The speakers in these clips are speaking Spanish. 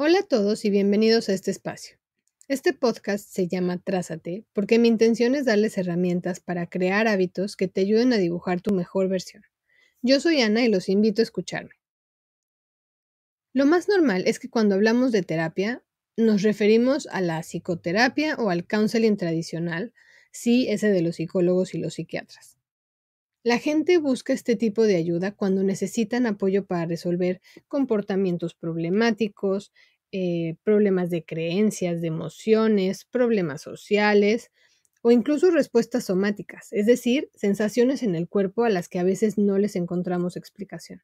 Hola a todos y bienvenidos a este espacio. Este podcast se llama Trázate porque mi intención es darles herramientas para crear hábitos que te ayuden a dibujar tu mejor versión. Yo soy Ana y los invito a escucharme. Lo más normal es que cuando hablamos de terapia nos referimos a la psicoterapia o al counseling tradicional, sí ese de los psicólogos y los psiquiatras. La gente busca este tipo de ayuda cuando necesitan apoyo para resolver comportamientos problemáticos, eh, problemas de creencias, de emociones, problemas sociales o incluso respuestas somáticas, es decir, sensaciones en el cuerpo a las que a veces no les encontramos explicación.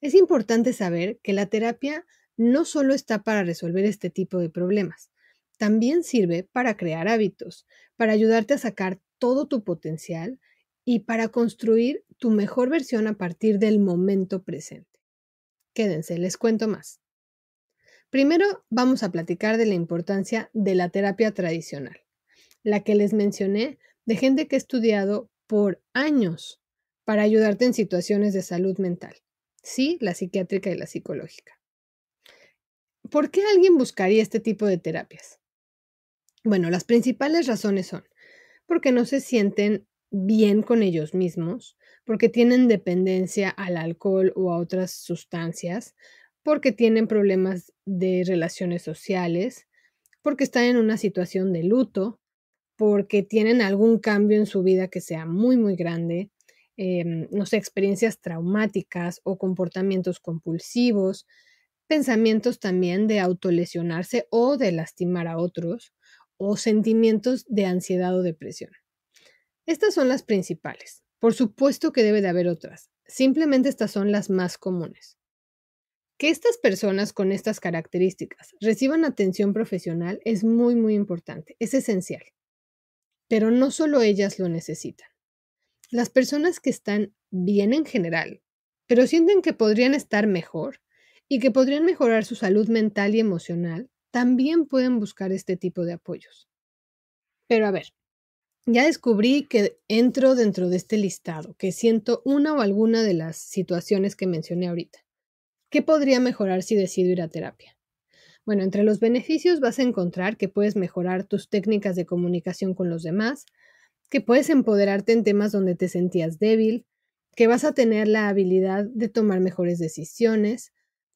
Es importante saber que la terapia no solo está para resolver este tipo de problemas, también sirve para crear hábitos, para ayudarte a sacar todo tu potencial, y para construir tu mejor versión a partir del momento presente. Quédense, les cuento más. Primero vamos a platicar de la importancia de la terapia tradicional, la que les mencioné de gente que ha estudiado por años para ayudarte en situaciones de salud mental, sí, la psiquiátrica y la psicológica. ¿Por qué alguien buscaría este tipo de terapias? Bueno, las principales razones son porque no se sienten bien con ellos mismos, porque tienen dependencia al alcohol o a otras sustancias, porque tienen problemas de relaciones sociales, porque están en una situación de luto, porque tienen algún cambio en su vida que sea muy, muy grande, em, no sé, experiencias traumáticas o comportamientos compulsivos, pensamientos también de autolesionarse o de lastimar a otros, o sentimientos de ansiedad o depresión. Estas son las principales. Por supuesto que debe de haber otras. Simplemente estas son las más comunes. Que estas personas con estas características reciban atención profesional es muy, muy importante, es esencial. Pero no solo ellas lo necesitan. Las personas que están bien en general, pero sienten que podrían estar mejor y que podrían mejorar su salud mental y emocional, también pueden buscar este tipo de apoyos. Pero a ver, ya descubrí que entro dentro de este listado, que siento una o alguna de las situaciones que mencioné ahorita. ¿Qué podría mejorar si decido ir a terapia? Bueno, entre los beneficios vas a encontrar que puedes mejorar tus técnicas de comunicación con los demás, que puedes empoderarte en temas donde te sentías débil, que vas a tener la habilidad de tomar mejores decisiones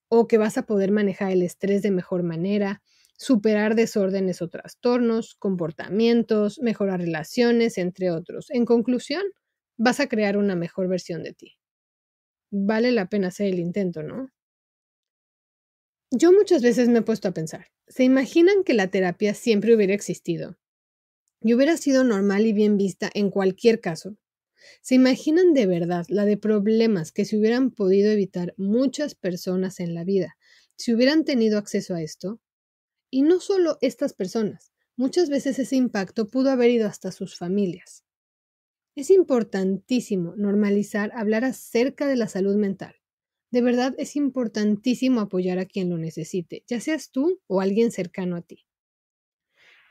o que vas a poder manejar el estrés de mejor manera, superar desórdenes o trastornos, comportamientos, mejorar relaciones, entre otros. En conclusión, vas a crear una mejor versión de ti. Vale la pena hacer el intento, ¿no? Yo muchas veces me he puesto a pensar, ¿se imaginan que la terapia siempre hubiera existido? Y hubiera sido normal y bien vista en cualquier caso. ¿Se imaginan de verdad la de problemas que se hubieran podido evitar muchas personas en la vida si hubieran tenido acceso a esto? Y no solo estas personas, muchas veces ese impacto pudo haber ido hasta sus familias. Es importantísimo normalizar hablar acerca de la salud mental. De verdad es importantísimo apoyar a quien lo necesite, ya seas tú o alguien cercano a ti.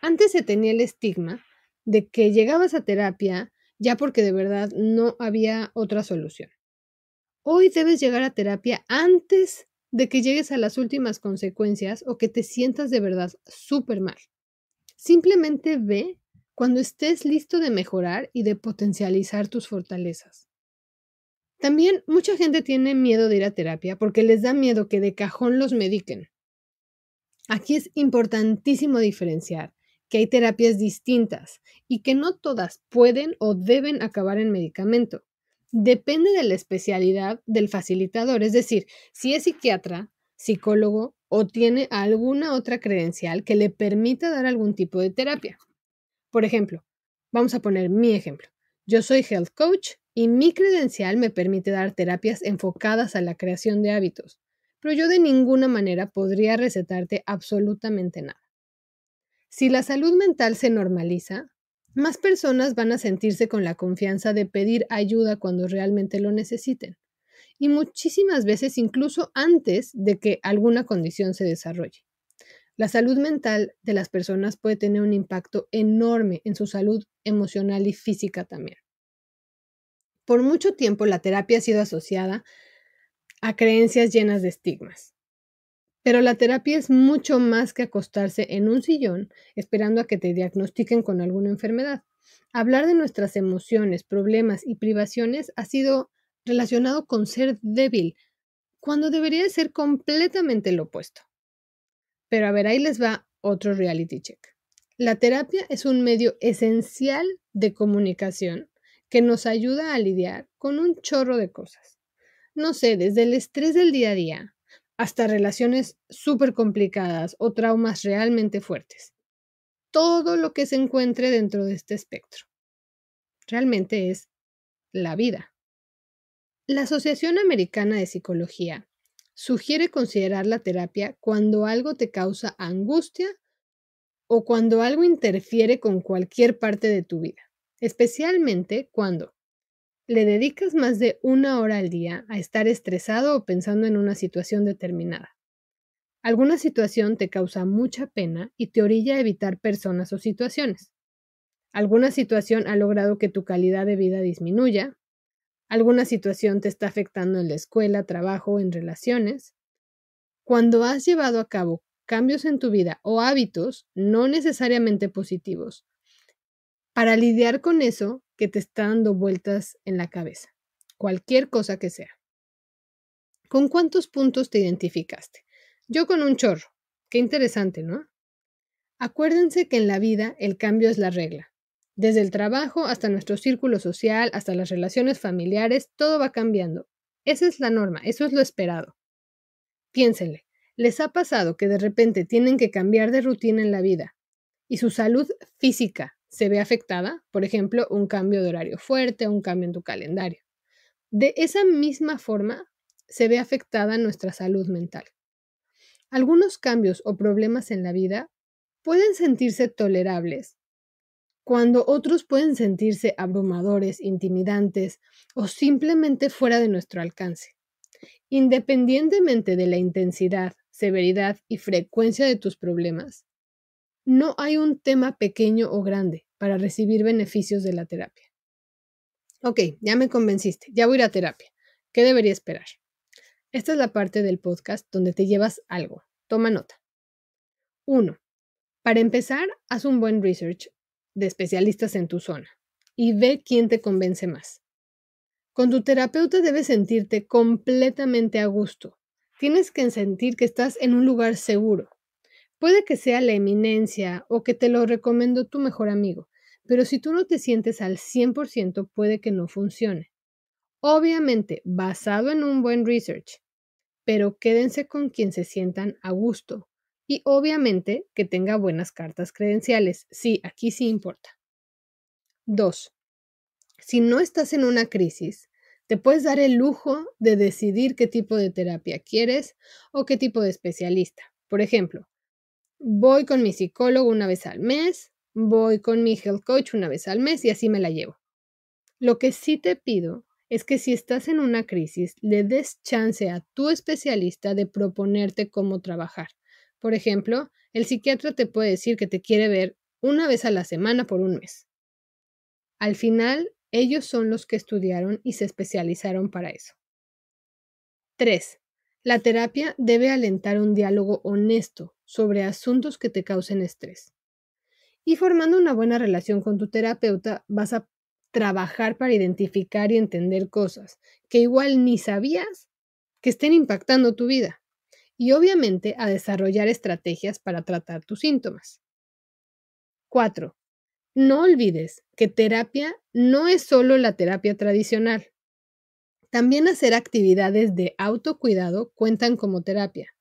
Antes se tenía el estigma de que llegabas a terapia ya porque de verdad no había otra solución. Hoy debes llegar a terapia antes de que llegues a las últimas consecuencias o que te sientas de verdad súper mal. Simplemente ve cuando estés listo de mejorar y de potencializar tus fortalezas. También mucha gente tiene miedo de ir a terapia porque les da miedo que de cajón los mediquen. Aquí es importantísimo diferenciar que hay terapias distintas y que no todas pueden o deben acabar en medicamento depende de la especialidad del facilitador, es decir, si es psiquiatra, psicólogo o tiene alguna otra credencial que le permita dar algún tipo de terapia. Por ejemplo, vamos a poner mi ejemplo. Yo soy health coach y mi credencial me permite dar terapias enfocadas a la creación de hábitos, pero yo de ninguna manera podría recetarte absolutamente nada. Si la salud mental se normaliza, más personas van a sentirse con la confianza de pedir ayuda cuando realmente lo necesiten y muchísimas veces incluso antes de que alguna condición se desarrolle. La salud mental de las personas puede tener un impacto enorme en su salud emocional y física también. Por mucho tiempo la terapia ha sido asociada a creencias llenas de estigmas, pero la terapia es mucho más que acostarse en un sillón esperando a que te diagnostiquen con alguna enfermedad. Hablar de nuestras emociones, problemas y privaciones ha sido relacionado con ser débil, cuando debería ser completamente lo opuesto. Pero a ver, ahí les va otro reality check. La terapia es un medio esencial de comunicación que nos ayuda a lidiar con un chorro de cosas. No sé, desde el estrés del día a día, hasta relaciones súper complicadas o traumas realmente fuertes. Todo lo que se encuentre dentro de este espectro. Realmente es la vida. La Asociación Americana de Psicología sugiere considerar la terapia cuando algo te causa angustia o cuando algo interfiere con cualquier parte de tu vida, especialmente cuando le dedicas más de una hora al día a estar estresado o pensando en una situación determinada. Alguna situación te causa mucha pena y te orilla a evitar personas o situaciones. Alguna situación ha logrado que tu calidad de vida disminuya. Alguna situación te está afectando en la escuela, trabajo, en relaciones. Cuando has llevado a cabo cambios en tu vida o hábitos no necesariamente positivos, para lidiar con eso, que te está dando vueltas en la cabeza, cualquier cosa que sea. ¿Con cuántos puntos te identificaste? Yo con un chorro. Qué interesante, ¿no? Acuérdense que en la vida el cambio es la regla. Desde el trabajo hasta nuestro círculo social, hasta las relaciones familiares, todo va cambiando. Esa es la norma, eso es lo esperado. Piénsenle, ¿les ha pasado que de repente tienen que cambiar de rutina en la vida? Y su salud física, se ve afectada, por ejemplo, un cambio de horario fuerte, un cambio en tu calendario. De esa misma forma, se ve afectada nuestra salud mental. Algunos cambios o problemas en la vida pueden sentirse tolerables, cuando otros pueden sentirse abrumadores, intimidantes o simplemente fuera de nuestro alcance. Independientemente de la intensidad, severidad y frecuencia de tus problemas, no hay un tema pequeño o grande para recibir beneficios de la terapia. Ok, ya me convenciste, ya voy a ir a terapia. ¿Qué debería esperar? Esta es la parte del podcast donde te llevas algo. Toma nota. 1. Para empezar, haz un buen research de especialistas en tu zona y ve quién te convence más. Con tu terapeuta debes sentirte completamente a gusto. Tienes que sentir que estás en un lugar seguro. Puede que sea la eminencia o que te lo recomiendo tu mejor amigo, pero si tú no te sientes al 100% puede que no funcione. Obviamente, basado en un buen research, pero quédense con quien se sientan a gusto y obviamente que tenga buenas cartas credenciales. Sí, aquí sí importa. 2. Si no estás en una crisis, te puedes dar el lujo de decidir qué tipo de terapia quieres o qué tipo de especialista. Por ejemplo, voy con mi psicólogo una vez al mes, voy con mi health coach una vez al mes y así me la llevo. Lo que sí te pido es que si estás en una crisis, le des chance a tu especialista de proponerte cómo trabajar. Por ejemplo, el psiquiatra te puede decir que te quiere ver una vez a la semana por un mes. Al final, ellos son los que estudiaron y se especializaron para eso. 3. La terapia debe alentar un diálogo honesto, sobre asuntos que te causen estrés. Y formando una buena relación con tu terapeuta, vas a trabajar para identificar y entender cosas que igual ni sabías que estén impactando tu vida. Y obviamente a desarrollar estrategias para tratar tus síntomas. 4. No olvides que terapia no es solo la terapia tradicional. También hacer actividades de autocuidado cuentan como terapia.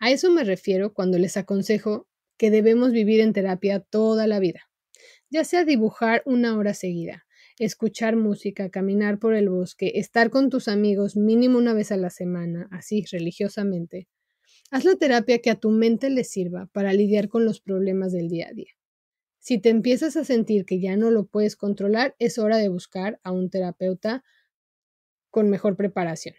A eso me refiero cuando les aconsejo que debemos vivir en terapia toda la vida, ya sea dibujar una hora seguida, escuchar música, caminar por el bosque, estar con tus amigos mínimo una vez a la semana, así religiosamente. Haz la terapia que a tu mente le sirva para lidiar con los problemas del día a día. Si te empiezas a sentir que ya no lo puedes controlar, es hora de buscar a un terapeuta con mejor preparación.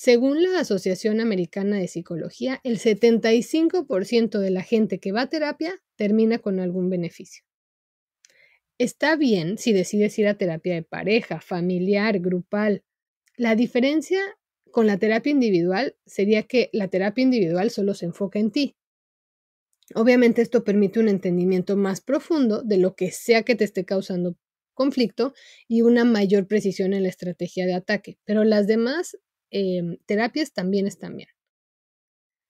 Según la Asociación Americana de Psicología, el 75% de la gente que va a terapia termina con algún beneficio. Está bien si decides ir a terapia de pareja, familiar, grupal. La diferencia con la terapia individual sería que la terapia individual solo se enfoca en ti. Obviamente esto permite un entendimiento más profundo de lo que sea que te esté causando conflicto y una mayor precisión en la estrategia de ataque, pero las demás Em, terapias también están bien.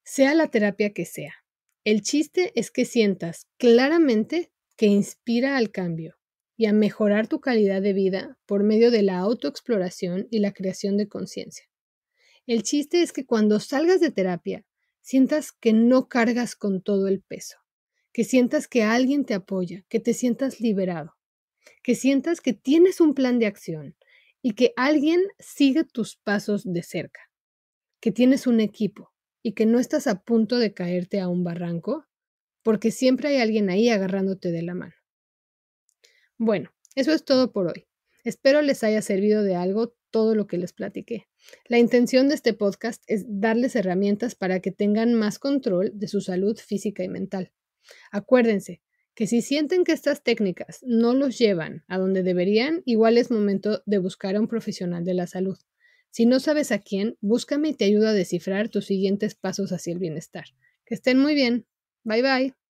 Sea la terapia que sea. El chiste es que sientas claramente que inspira al cambio y a mejorar tu calidad de vida por medio de la autoexploración y la creación de conciencia. El chiste es que cuando salgas de terapia, sientas que no cargas con todo el peso, que sientas que alguien te apoya, que te sientas liberado, que sientas que tienes un plan de acción, que alguien sigue tus pasos de cerca, que tienes un equipo y que no estás a punto de caerte a un barranco, porque siempre hay alguien ahí agarrándote de la mano. Bueno, eso es todo por hoy. Espero les haya servido de algo todo lo que les platiqué. La intención de este podcast es darles herramientas para que tengan más control de su salud física y mental. Acuérdense que si sienten que estas técnicas no los llevan a donde deberían, igual es momento de buscar a un profesional de la salud. Si no sabes a quién, búscame y te ayudo a descifrar tus siguientes pasos hacia el bienestar. Que estén muy bien. Bye bye.